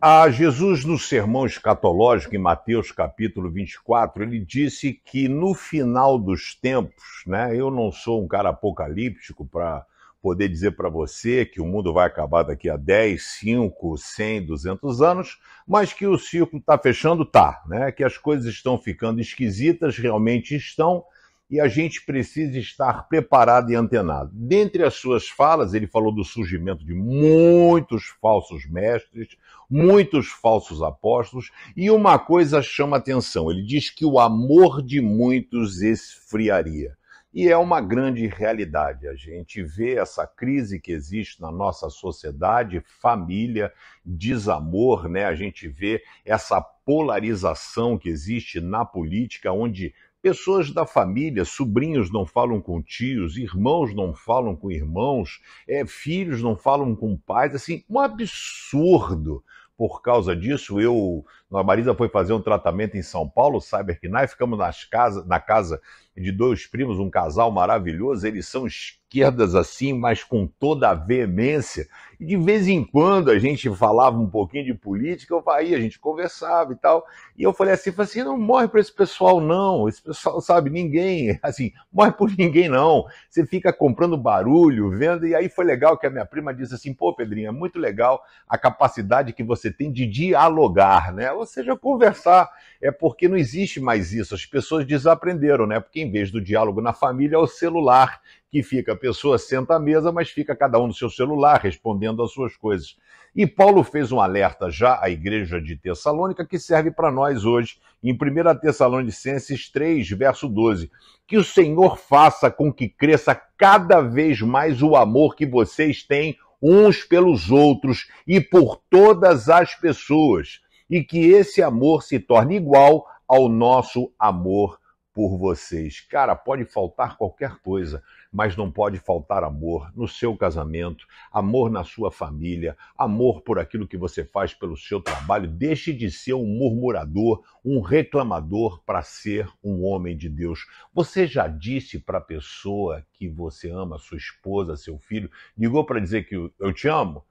A Jesus, no sermão escatológico, em Mateus capítulo 24, ele disse que no final dos tempos, né? Eu não sou um cara apocalíptico para poder dizer para você que o mundo vai acabar daqui a 10, 5, 100, 200 anos, mas que o ciclo está fechando, tá, né? Que as coisas estão ficando esquisitas, realmente estão, e a gente precisa estar preparado e antenado. Dentre as suas falas, ele falou do surgimento de muitos falsos mestres, muitos falsos apóstolos, e uma coisa chama atenção: ele diz que o amor de muitos esfriaria. E é uma grande realidade. A gente vê essa crise que existe na nossa sociedade, família, desamor, né? A gente vê essa polarização que existe na política, onde Pessoas da família, sobrinhos não falam com tios, irmãos não falam com irmãos, é, filhos não falam com pais, assim, um absurdo. Por causa disso, eu, a Marisa foi fazer um tratamento em São Paulo, Cyberknife, ficamos nas casa, na casa de dois primos, um casal maravilhoso, eles são esquerdas assim, mas com toda a veemência. E de vez em quando a gente falava um pouquinho de política, eu ia, a gente conversava e tal. E eu falei assim, falei assim não morre para esse pessoal não, esse pessoal sabe ninguém, assim, morre por ninguém não. Você fica comprando barulho, vendo. E aí foi legal que a minha prima disse assim, pô, Pedrinho, é muito legal a capacidade que você tem de dialogar, né? Ou seja, conversar. É porque não existe mais isso, as pessoas desaprenderam, né? Porque em vez do diálogo na família, é o celular, que fica, a pessoa senta à mesa, mas fica cada um no seu celular respondendo às suas coisas. E Paulo fez um alerta já à igreja de Tessalônica que serve para nós hoje, em 1 Tessalonicenses 3, verso 12. Que o Senhor faça com que cresça cada vez mais o amor que vocês têm uns pelos outros e por todas as pessoas, e que esse amor se torne igual ao nosso amor por vocês. Cara, pode faltar qualquer coisa, mas não pode faltar amor no seu casamento, amor na sua família, amor por aquilo que você faz pelo seu trabalho. Deixe de ser um murmurador, um reclamador para ser um homem de Deus. Você já disse para a pessoa que você ama, sua esposa, seu filho, ligou para dizer que eu te amo?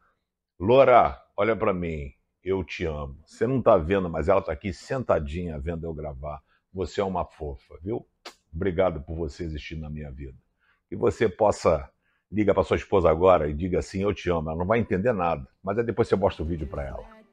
Lora, olha para mim, eu te amo. Você não está vendo, mas ela está aqui sentadinha vendo eu gravar. Você é uma fofa, viu? Obrigado por você existir na minha vida. Que você possa liga para sua esposa agora e diga assim: "Eu te amo". Ela não vai entender nada, mas aí depois você mostra o vídeo para ela.